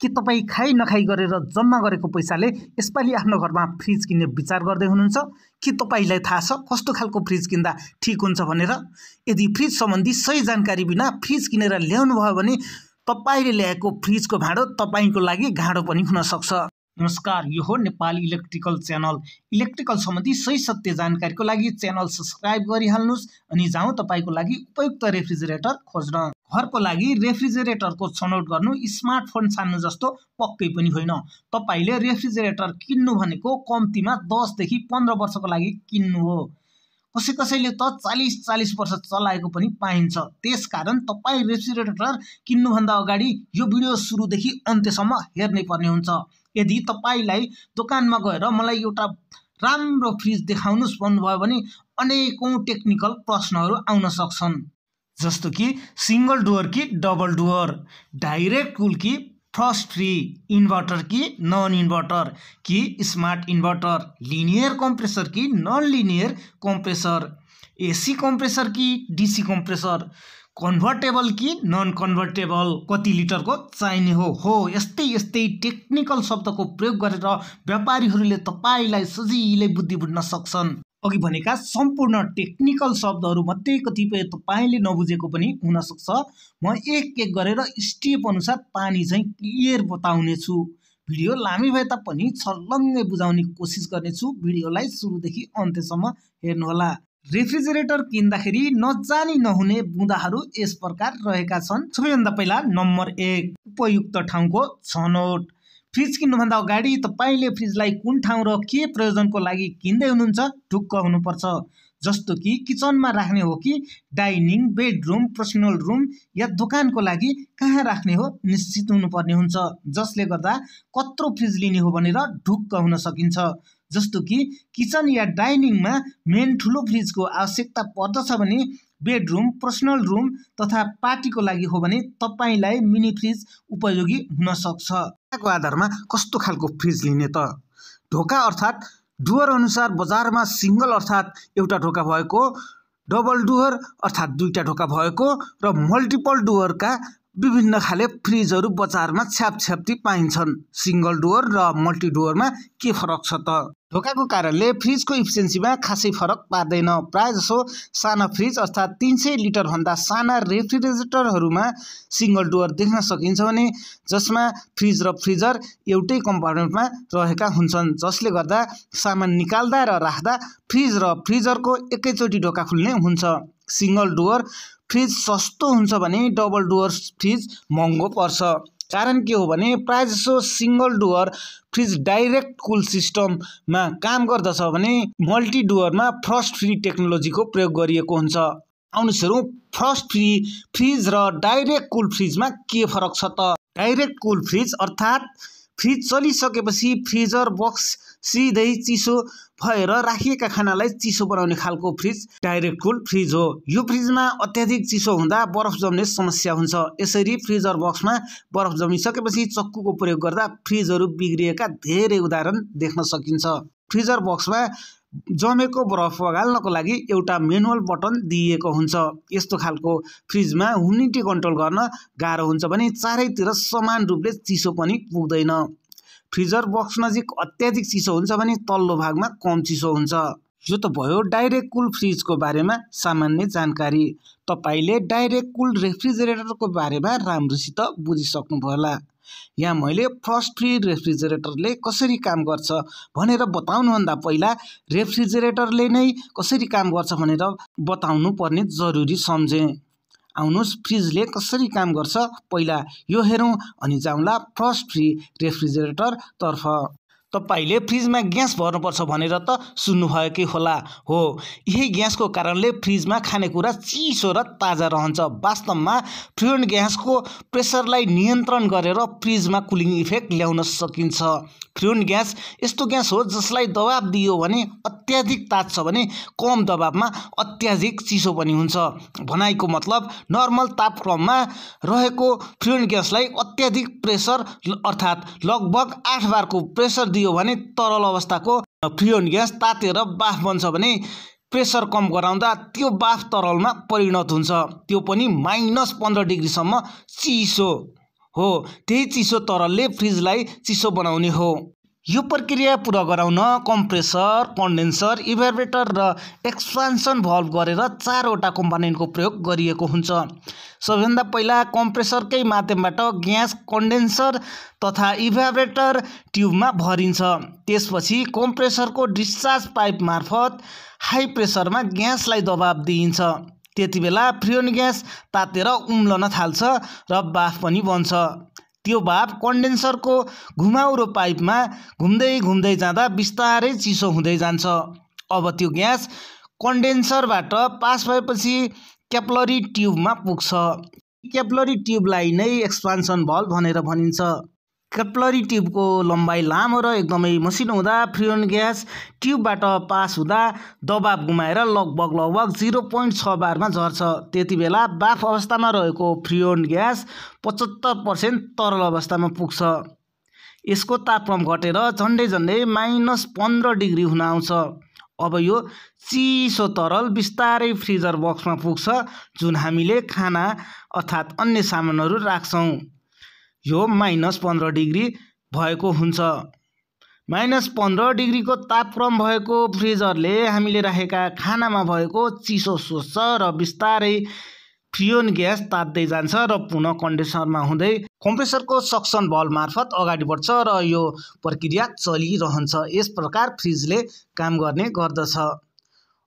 कि तपाईँ खाइ नखाइ गरेर जम्मा गरेको पैसाले यसपालि आफ्नो घरमा फ्रिज किन्ने विचार गर्दै हुनुहुन्छ कि तपाईँलाई थाहा छ कस्तो खालको फ्रिज किन्दा ठिक हुन्छ भनेर यदि फ्रिज सम्बन्धी सही जानकारी बिना फ्रिज किनेर ल्याउनुभयो भने तपाईँले ल्याएको फ्रिजको भाँडो तपाईँको लागि घाँडो पनि हुनसक्छ नमस्कार यो हो नेपाल इलेक्ट्रिकल च्यानल इलेक्ट्रिकल सम्बन्धी सही सत्य जानकारीको लागि च्यानल सब्सक्राइब गरिहाल्नुहोस् अनि जाउँ तपाईँको लागि उपयुक्त रेफ्रिजरेटर खोज्न घरको लागि रेफ्रिजरेटरको छनौट गर्नु स्मार्टफोन छान्नु जस्तो पक्कै पनि होइन तपाईँले रेफ्रिजरेटर किन्नु भनेको कम्तीमा दसदेखि पन्ध्र वर्षको लागि किन्नु हो कसै कसैले त चालिस चालिस वर्ष चलाएको पनि पाइन्छ त्यसकारण तपाईँ रेफ्रिजरेटर किन्नुभन्दा अगाडि यो भिडियो सुरुदेखि अन्त्यसम्म हेर्नै पर्ने हुन्छ यदि तपाईँलाई दोकानमा गएर मलाई एउटा राम्रो फ्रिज देखाउनुहोस् भन्नुभयो भने अनेकौँ टेक्निकल प्रश्नहरू आउन सक्छन् जस्तो कि सिङ्गल डुवर कि डबल डुवर डाइरेक्ट कुल कि फर्स्ट फ्री इन्भर्टर कि नन इन्भर्टर कि स्मार्ट इन्भर्टर लिनियर कम्प्रेसर कि non linear compressor AC compressor कि डिसी कम्प्रेसर कन्भर्टेबल कि नन कन्भर्टेबल कति लिटरको चाहिने हो हो यस्तै यस्तै टेक्निकल शब्दको प्रयोग गरेर व्यापारीहरूले तपाईँलाई सजिलै बुद्धि बुझ्न सक्छन् अघि भनेका सम्पूर्ण टेक्निकल शब्दहरूमध्ये कतिपय तपाईँले नबुझेको पनि हुनसक्छ म एक एक गरेर स्टेप अनुसार पानी चाहिँ क्लियर बताउनेछु भिडियो लामी भए तापनि छर्लङ्गै बुझाउने कोसिस गर्नेछु भिडियोलाई सुरुदेखि अन्त्यसम्म हेर्नुहोला रेफ्रिजरेटर किन्दाखेरि नजानी नहुने बुँदाहरू यस प्रकार रहेका छन् सबैभन्दा पहिला नम्बर एक उपयुक्त ठाउँको छनोट फ्रिज किन्नुभन्दा अगाडि तपाईँले फ्रिजलाई कुन ठाउँ र के प्रयोजनको लागि किन्दै हुनुहुन्छ ढुक्क हुनुपर्छ जस्तो कि किचनमा राख्ने हो कि डाइनिङ बेडरुम पर्सनल रुम या दोकानको लागि कहाँ राख्ने हो निश्चित हुनुपर्ने हुन्छ जसले गर्दा कत्रो फ्रिज लिने हो भनेर ढुक्क हुन सकिन्छ जस्तो कि किचन या डाइनिङमा मेन ठुलो फ्रिजको आवश्यकता पर्दछ भने बेडरुम पर्सनल रुम तथा पार्टीको लागि हो भने तपाईँलाई मिनी फ्रिज उपयोगी हुन सक्छ को आधारमा कस्तो खालको फ्रिज लिने त ढोका अर्थात् डुवर अनुसार बजारमा सिङ्गल अर्थात् एउटा ढोका भएको डबल डुवर अर्थात् दुईवटा ढोका भएको र मल्टिपल डुवरका विभिन्न खाले फ्रिजहरू बजारमा छ्यापछ्याप्ती पाइन्छन् सिङ्गल डुवर र मल्टिडुवरमा के फरक छ त ढोकाको कारणले फ्रिजको इफिसियन्सीमा खासै फरक पार्दैन जसो साना फ्रिज अर्थात् तिन सय लिटरभन्दा साना रेफ्रिजरेटरहरूमा सिङ्गल डोर देख्न सकिन्छ भने जसमा फ्रिज र फ्रिजर एउटै कम्पार्टमेन्टमा रहेका हुन्छन् जसले गर्दा सामान निकाल्दा र राख्दा फ्रिज र फ्रिजरको एकैचोटि ढोका खुल्ने हुन्छ सिङ्गल डोर फ्रिज सस्तो हुन्छ भने डबल डोर फ्रिज महँगो पर्छ कारण के हो भने प्रायःजसो single door fridge direct cool सिस्टममा काम गर्दछ भने मल्टी डुवरमा फ्रस्ट फ्री टेक्नोलोजीको प्रयोग गरिएको हुन्छ आउनुहोस् फ्रस्ट फ्री फ्रिज र डाइरेक्ट कुल फ्रिजमा के फरक छ त डाइरेक्ट कुल फ्रिज अर्थात् फ्रिज चलिसकेपछि फ्रिजर बक्स सिधै चिसो भएर राखिएका खानालाई चिसो बनाउने खालको फ्रिज डाइरेक्ट कुल फ्रिज हो यो फ्रिजमा अत्याधिक चिसो हुँदा बरफ जम्ने समस्या हुन्छ यसरी फ्रिजर बक्समा बरफ जमिसकेपछि चक्कुको प्रयोग गर्दा फ्रिजहरू बिग्रिएका धेरै उदाहरण देख्न सकिन्छ फ्रिजर बक्समा जमेको बरफ पगाल्नको लागि एउटा मेनुअल बटन दिइएको हुन्छ यस्तो खालको फ्रिजमा ह्युमिडिटी कन्ट्रोल गर्न गाह्रो हुन्छ भने चारैतिर समान रूपले चिसो पनि पुग्दैन फ्रिजर बक्स नजिक अत्याधिक चिसो हुन्छ भने तल्लो भागमा कम चिसो हुन्छ यो त भयो डाइरेक्ट कुल फ्रिजको बारेमा सामान्य जानकारी तपाईँले डाइरेक्ट कुल रेफ्रिजरेटरको बारेमा राम्रोसित बुझिसक्नुभयो होला यहाँ मैले फर्स्ट फ्री रेफ्रिजरेटरले कसरी काम गर्छ भनेर बताउनुभन्दा पहिला रेफ्रिजरेटरले नै कसरी काम गर्छ भनेर बताउनु पर्ने जरुरी सम्झेँ आउनुहोस् फ्रिजले कसरी काम गर्छ पहिला यो हेरौँ अनि जाउँला फ्रस्ट फ्री रेफ्रिजरेटरतर्फ तपाईँले फ्रिजमा ग्यास भर्नुपर्छ भनेर त सुन्नुभएकै होला हो यही ग्यासको कारणले फ्रिजमा खानेकुरा चिसो र ताजा रहन्छ वास्तवमा फ्रिन ग्यासको प्रेसरलाई नियन्त्रण गरेर फ्रिजमा कुलिङ इफेक्ट ल्याउन सकिन्छ फ्रिन ग्यास यस्तो ग्यास हो जसलाई दबाब दियो भने अत्याधिक तात्छ भने कम दबाबमा अत्याधिक चिसो पनि हुन्छ भनाइको मतलब नर्मल तापक्रममा रहेको फ्रिन ग्यासलाई अत्याधिक प्रेसर अर्थात् लगभग आठ बारको प्रेसर दियो त्यो भने तरल अवस्थाको फ्रियोन ग्यास तातेर बाफ बन्छ भने प्रेसर कम गराउँदा त्यो बाफ तरलमा परिणत हुन्छ त्यो पनि माइनस पन्ध्र डिग्रीसम्म चिसो हो त्यही चिसो तरलले फ्रिजलाई चिसो बनाउने हो यो प्रक्रिया पुरा गराउन कम्प्रेसर कन्डेन्सर इभर्भेटर र एक्सपान्सन भल्भ गरेर चारवटा कम्पोनेन्टको प्रयोग गरिएको हुन्छ सबैभन्दा पहिला कम्प्रेसरकै माध्यमबाट ग्यास कन्डेन्सर तथा इभर्भेटर ट्युबमा भरिन्छ त्यसपछि कम्प्रेसरको डिस्चार्ज पाइप मार्फत हाई प्रेसरमा ग्यासलाई दबाब दिइन्छ त्यति बेला फ्रियोन ग्यास तातेर उम्लन थाल्छ र बाफ पनि बन्छ त्यो भाप कन्डेन्सरको घुमाउरो पाइपमा घुम्दै घुम्दै जाँदा बिस्तारै चिसो हुँदै जान्छ अब त्यो ग्यास कन्डेन्सरबाट पास भएपछि क्यापलरी ट्युबमा पुग्छ क्यापलरी ट्युबलाई नै एक्सपान्सन भल्भ भनेर भनिन्छ कटलरी ट्युबको लम्बाइ लामो र एकदमै मसिनो हुँदा फ्रियोन ग्यास ट्युबबाट पास हुँदा दबाब गुमाएर लगभग लगभग जिरो पोइन्ट छ बारमा झर्छ त्यति बेला बाफ अवस्थामा रहेको फ्रियोन ग्यास पचहत्तर पर्सेन्ट तरल अवस्थामा पुग्छ यसको तापक्रम घटेर झन्डै झन्डै माइनस पन्ध्र डिग्री हुन आउँछ अब यो चिसो तरल बिस्तारै फ्रिजर बक्समा पुग्छ जुन हामीले खाना अर्थात् अन्य सामानहरू राख्छौँ यो माइनस पन्ध्र डिग्री भएको हुन्छ माइनस पन्ध्र डिग्रीको तापक्रम भएको फ्रिजरले हामीले राखेका खानामा भएको चिसो सोच्छ र बिस्तारै फ्रियोन ग्यास तात्दै जान्छ र पुनः कन्डेन्सरमा हुँदै कम्प्रेसरको सक्सन बल मार्फत अगाडि बढ्छ र यो प्रक्रिया चलिरहन्छ यस प्रकार फ्रिजले काम गर्ने गर्दछ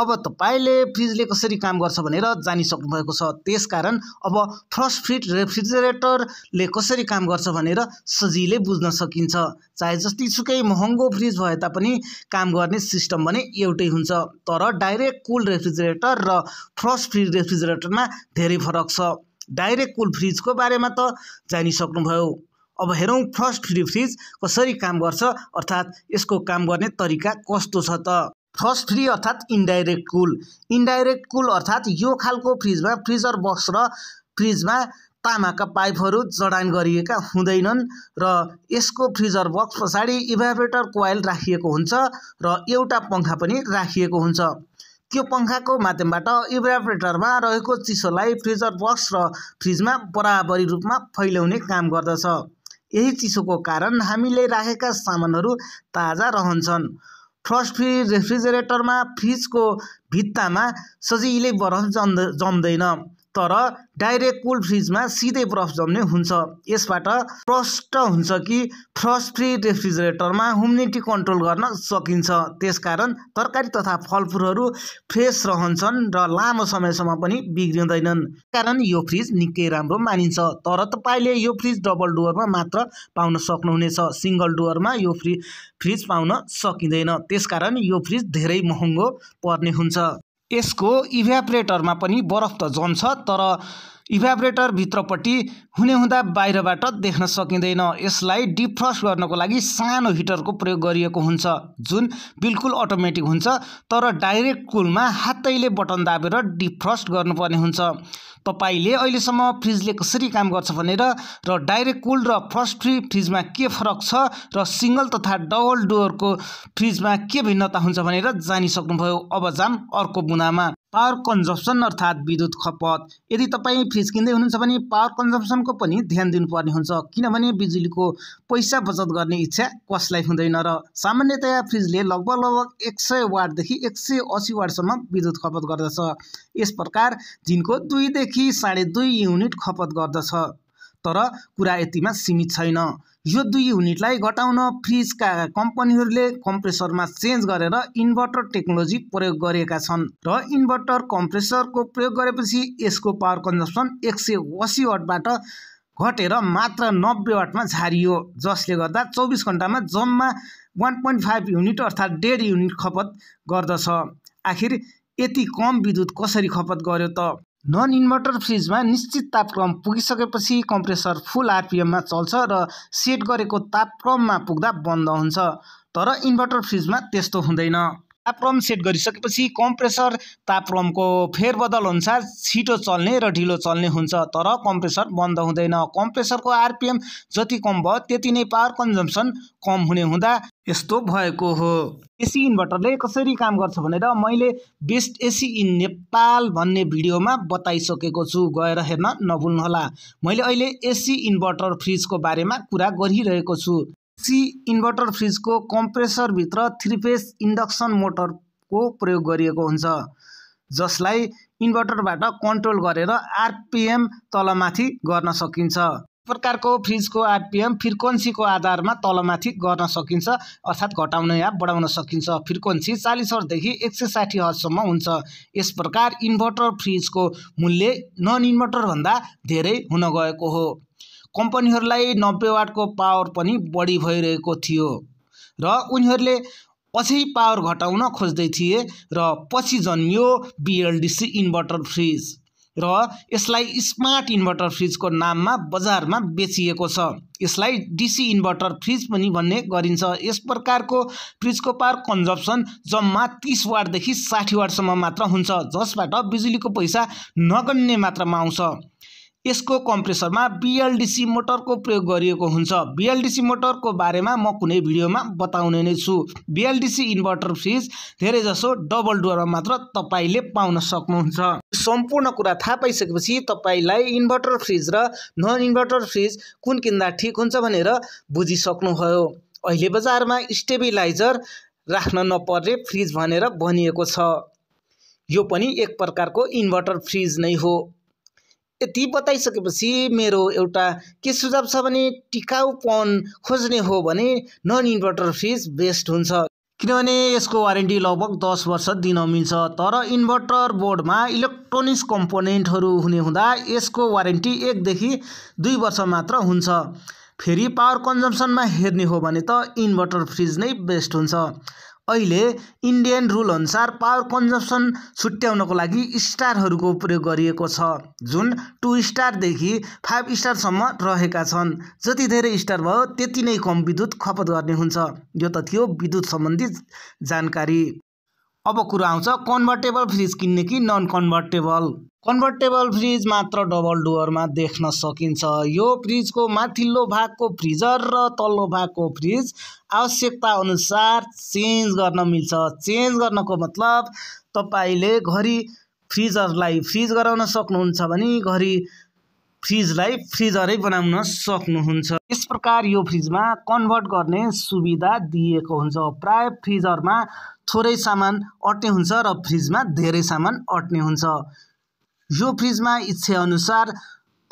अब तपाईँले फ्रिजले कसरी काम गर्छ भनेर जानिसक्नुभएको छ त्यसकारण अब फर्स्ट फ्रिज रेफ्रिजरेटरले कसरी काम गर्छ भनेर सजिलै बुझ्न सकिन्छ चाहे जतिसुकै महँगो फ्रिज भए तापनि काम गर्ने सिस्टम भने एउटै हुन्छ तर डाइरेक्ट कुल रेफ्रिजरेटर र फर्स्ट फ्रिज रेफ्रिजरेटरमा धेरै फरक छ डाइरेक्ट कुल फ्रिजको बारेमा त जानिसक्नुभयो अब हेरौँ फर्स्ट फ्री फ्रिज कसरी काम गर्छ अर्थात् यसको काम गर्ने तरिका कस्तो छ त फर्स्ट थ्री अर्थात् इन्डाइरेक्ट कुल इन्डाइरेक्ट कुल अर्थात् यो खालको फ्रिजमा फ्रिजर बक्स र फ्रिजमा तामाका पाइपहरू जडान गरिएका हुँदैनन् र यसको फ्रिजर बक्स पछाडि इभाभरेटर कोइल राखिएको हुन्छ र एउटा पङ्खा पनि राखिएको हुन्छ त्यो पङ्खाको माध्यमबाट इभाभरेटरमा रहेको चिसोलाई फ्रिजर बक्स र फ्रिजमा बराबरी रूपमा फैलाउने काम गर्दछ यही चिसोको कारण हामीले राखेका सामानहरू ताजा रहन्छन् फ्रस्ट फ्री रेफ्रिजरेटरमा फ्रिजको भित्तामा सजिलै बरफ जम्द जम्दैन तर डाइरेक्ट कोल्ड फ्रिजमा सिधै बरफ जम्ने हुन्छ यसबाट प्रष्ट हुन्छ कि फ्रस्ट फ्री रेफ्रिजरेटरमा ह्युमिडिटी कन्ट्रोल गर्न सकिन्छ त्यसकारण तरकारी तथा फलफुलहरू फ्रेस रहन्छन् र लामो समयसम्म पनि बिग्रिँदैनन् कारण यो फ्रिज निकै राम्रो मानिन्छ तर तपाईँले यो फ्रिज डबल डुवरमा मात्र पाउन सक्नुहुनेछ सिङ्गल डुवरमा यो फ्रि फ्रिज पाउन सकिँदैन त्यसकारण यो फ्रिज धेरै महँगो पर्ने हुन्छ यसको इभ्याप्रेटरमा पनि बरफ त जम्छ तर इभ्यापरेटर भित्रपट्टि हुने हुँदा बाहिरबाट देख्न सकिँदैन यसलाई डिफ्रस्ट गर्नको लागि सानो हिटरको प्रयोग गरिएको हुन्छ जुन बिल्कुल अटोमेटिक हुन्छ तर डाइरेक्ट कुलमा हातैले बटन दाबेर डिफ्रस्ट गर्नुपर्ने हुन्छ तपाईँले अहिलेसम्म फ्रिजले कसरी काम गर्छ भनेर र डाइरेक्ट कोल्ड र फर्स्ट फ्री फ्रिजमा के फरक छ र सिङ्गल तथा डबल डोरको फ्रिजमा के भिन्नता हुन्छ भनेर जानिसक्नुभयो अब जाम अर्को बुनामा पावर कन्जम्सन अर्थात् विद्युत खपत यदि तपाईँ फ्रिज किन्दै हुनुहुन्छ भने पावर कन्जम्सनको पनि ध्यान दिनुपर्ने हुन्छ किनभने बिजुलीको पैसा बचत गर्ने इच्छा कसलाई हुँदैन र सामान्यतया फ्रिजले लगभग लगभग एक सय वाटदेखि एक सय असी वाटसम्म विद्युत खपत गर्दछ यस प्रकार दिनको दुईदेखि साढे दुई युनिट खपत गर्दछ तर कुरा यतिमा सीमित छैन यो दुई युनिटलाई घटाउन फ्रिजका कम्पनीहरूले कम्प्रेसरमा चेन्ज गरेर इन्भर्टर टेक्नोलोजी प्रयोग गरेका छन् र इन्भर्टर कम्प्रेसरको प्रयोग गरेपछि यसको पावर कन्जम्सन एक सय असी वाटबाट घटेर मात्र नब्बे वाटमा झारियो जसले गर्दा चौबिस घन्टामा जम्मा वान पोइन्ट फाइभ युनिट अर्थात् डेढ युनिट खपत गर्दछ आखिर यति कम विद्युत कसरी खपत गर्यो त नन इन्भर्टर फ्रिजमा निश्चित तापक्रम पुगिसकेपछि कम्प्रेसर फुल आरपिएममा चल्छ र सेट गरेको तापक्रममा पुग्दा बन्द हुन्छ तर इन्भर्टर फ्रिजमा त्यस्तो हुँदैन तापक्रम सेट गरिसकेपछि कम्प्रेसर तापक्रमको फेरबदल अनुसार छिटो चल्ने र ढिलो चल्ने हुन्छ तर कम्प्रेसर बन्द हुँदैन कम्प्रेसरको आरपिएम जति कम भयो त्यति नै पावर कन्जम्सन कम हुने हुँदा यस्तो भएको हो एसी इन्भर्टरले कसरी काम गर्छ भनेर मैले बेस्ट एसी इन नेपाल भन्ने भिडियोमा बताइसकेको छु गएर हेर्न नभुल्नुहोला मैले अहिले एसी इन्भर्टर फ्रिजको बारेमा कुरा गरिरहेको छु एसी इन्भर्टर फ्रिजको कम्प्रेसरभित्र थ्री फेस इन्डक्सन मोटरको प्रयोग गरिएको हुन्छ जसलाई इन्भर्टरबाट कन्ट्रोल गरेर आरपिएम तलमाथि गर्न सकिन्छ प्रकारको फ्रिजको आरपिएम फ्रिक्वेन्सीको आधारमा तलमाथि गर्न सकिन्छ अर्थात् घटाउन या बढाउन सकिन्छ फ्रिक्वेन्सी चालिस हर्सदेखि एक सय साठी हर्ससम्म हुन्छ यस प्रकार इन्भर्टर फ्रिजको मूल्य नन इन्भर्टरभन्दा धेरै हुन गएको हो कम्पनीहरूलाई नब्बे वाटको पावर पनि बढी भइरहेको थियो र उनीहरूले अझै पावर घटाउन खोज्दै थिए र पछि जन्मियो बिएलडिसी इन्भर्टर फ्रिज र यसलाई स्मार्ट इन्भर्टर फ्रिजको नाममा बजारमा बेचिएको छ यसलाई डिसी इन्भर्टर फ्रिज पनि भन्ने गरिन्छ यस प्रकारको फ्रिजको पावर कन्जम्सन जम्मा तिस वाटदेखि साठी वाटसम्म मात्र हुन्छ जसबाट बिजुलीको पैसा नगन्ने मात्रामा आउँछ यसको कम्प्रेसरमा बिएलडिसी मोटरको प्रयोग गरिएको हुन्छ बिएलडिसी मोटरको बारेमा म कुनै भिडियोमा बताउने नै छु बिएलडिसी इन्भर्टर फ्रिज धेरैजसो डबल डुवरमा मात्र तपाईँले पाउन सक्नुहुन्छ सम्पूर्ण कुरा थाहा पाइसकेपछि तपाईँलाई इन्भर्टर फ्रिज र नन इन्भर्टर फ्रिज कुन किन्दा ठिक हुन्छ भनेर बुझिसक्नुभयो अहिले बजारमा स्टेबिलाइजर राख्न नपर्ने फ्रिज भनेर भनिएको छ यो पनि एक प्रकारको इन्भर्टर फ्रिज नै हो यति बताइसकेपछि मेरो एउटा के सुझाव छ भने टिकाउपन खोज्ने हो भने नन इन्भर्टर फ्रिज बेस्ट हुन्छ किनभने यसको वारेन्टी लगभग दस वर्ष दिन मिल्छ तर इन्भर्टर बोर्डमा इलेक्ट्रोनिक्स कम्पोनेन्टहरू हुने हुँदा यसको वारेन्टी एकदेखि दुई वर्ष मात्र हुन्छ फेरि पावर कन्जम्सनमा हेर्ने हो भने त इन्भर्टर फ्रिज नै बेस्ट हुन्छ अहिले इन्डियन रुलअनुसार पावर कन्जम्सन छुट्याउनको लागि स्टारहरूको प्रयोग गरिएको छ जुन टु स्टारदेखि फाइभ स्टारसम्म रहेका छन् जति धेरै स्टार भयो त्यति नै कम विद्युत खपत गर्ने हुन्छ यो त थियो विद्युत सम्बन्धी जानकारी अब कुरो आउँछ कन्भर्टेबल फ्रिज किन्ने कि नन कन्भर्टेबल कन्भर्टेबल फ्रिज मात्र डबल डोरमा देख्न सकिन्छ यो फ्रिजको माथिल्लो भागको फ्रिजर र तल्लो भागको फ्रिज आवश्यकता अनुसार चेन्ज गर्न मिल्छ चेन्ज गर्नको मतलब तपाईँले घरि फ्रिजरलाई फ्रिज गराउन सक्नुहुन्छ भने घरि फ्रिजलाई फ्रिजरै बनाउन सक्नुहुन्छ यस प्रकार यो फ्रिजमा कन्भर्ट गर्ने सुविधा दिएको हुन्छ प्राय फ्रिजरमा थोरै सामान अट्ने हुन्छ र फ्रिजमा धेरै सामान अट्ने हुन्छ यो फ्रिजमा इच्छाअनुसार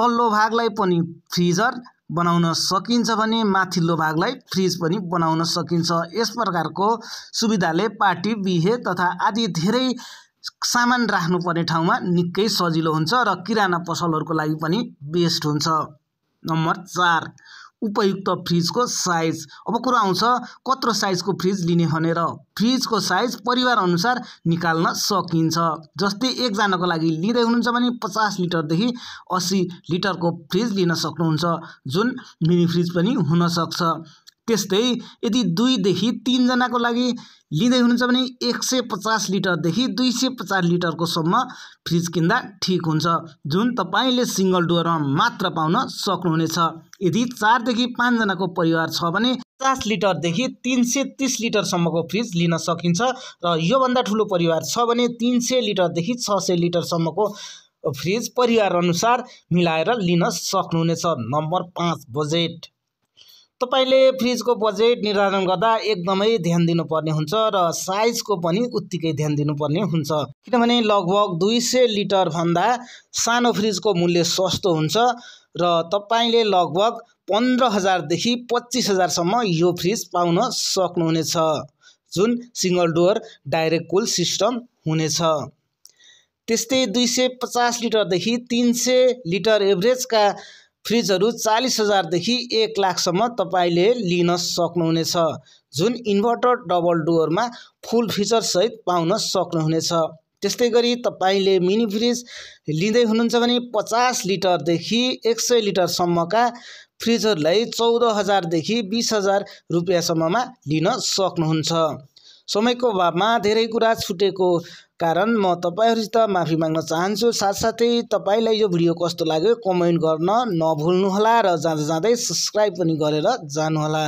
तल्लो भागलाई पनि फ्रिजर बनाउन सकिन्छ भने माथिल्लो भागलाई फ्रिज पनि बनाउन सकिन्छ यस प्रकारको सुविधाले पार्टी बिहे तथा आदि धेरै सामान राख्नुपर्ने ठाउँमा निकै सजिलो हुन्छ र किराना पसलहरूको लागि पनि बेस्ट हुन्छ नम्बर चार उपयुक्त फ्रिजको साइज अब कुरो आउँछ कत्रो साइजको फ्रिज लिने भनेर फ्रिजको साइज परिवार अनुसार निकाल्न सकिन्छ जस्तै एकजनाको लागि लिँदै हुनुहुन्छ भने पचास लिटरदेखि असी लिटरको फ्रिज लिन सक्नुहुन्छ जुन मिनी फ्रिज पनि हुनसक्छ त्यस्तै यदि दुईदेखि तिनजनाको लागि लिँदै हुनुहुन्छ भने एक सय पचास लिटरदेखि दुई सय पचास लिटरकोसम्म फ्रिज किन्दा ठिक हुन्छ जुन तपाईँले सिङ्गल डोरमा मात्र पाउन सक्नुहुनेछ यदि चारदेखि पाँचजनाको परिवार छ भने पचास लिटरदेखि तिन सय तिस लिटरसम्मको फ्रिज लिन सकिन्छ र योभन्दा ठुलो परिवार छ भने तिन सय लिटरदेखि छ सय लिटरसम्मको फ्रिज परिवारअनुसार मिलाएर लिन सक्नुहुनेछ नम्बर पाँच बजेट तपाईँले फ्रिजको बजेट निर्धारण गर्दा एकदमै ध्यान दिनुपर्ने हुन्छ र साइजको पनि उत्तिकै ध्यान दिनुपर्ने हुन्छ किनभने लगभग दुई सय लिटरभन्दा सानो फ्रिजको मूल्य सस्तो हुन्छ र तपाईँले लगभग पन्ध्र हजारदेखि पच्चिस हजारसम्म यो फ्रिज पाउन सक्नुहुनेछ जुन single door direct cool system हुनेछ त्यस्तै दुई सय पचास लिटरदेखि तिन सय लिटर एभरेजका फ्रिजहरू चालिस हजारदेखि एक लाखसम्म तपाईँले लिन सक्नुहुनेछ जुन इन्भर्टर डबल डोरमा फुल फिचरसहित पाउन सक्नुहुनेछ त्यस्तै गरी तपाईँले मिनी फ्रिज लिँदै हुनुहुन्छ भने पचास लिटरदेखि एक सय लिटरसम्मका फ्रिजहरूलाई चौध हजारदेखि बिस हजार रुपियाँसम्ममा लिन सक्नुहुन्छ समयको अभावमा धेरै कुरा छुटेको कारण म तपाईँहरूसित माफी माग्न चाहन्छु साथसाथै तपाईँलाई यो भिडियो कस्तो लाग्यो कमेन्ट गर्न नभुल्नुहोला र जाँदा जाँदै सब्सक्राइब पनि गरेर जानुहोला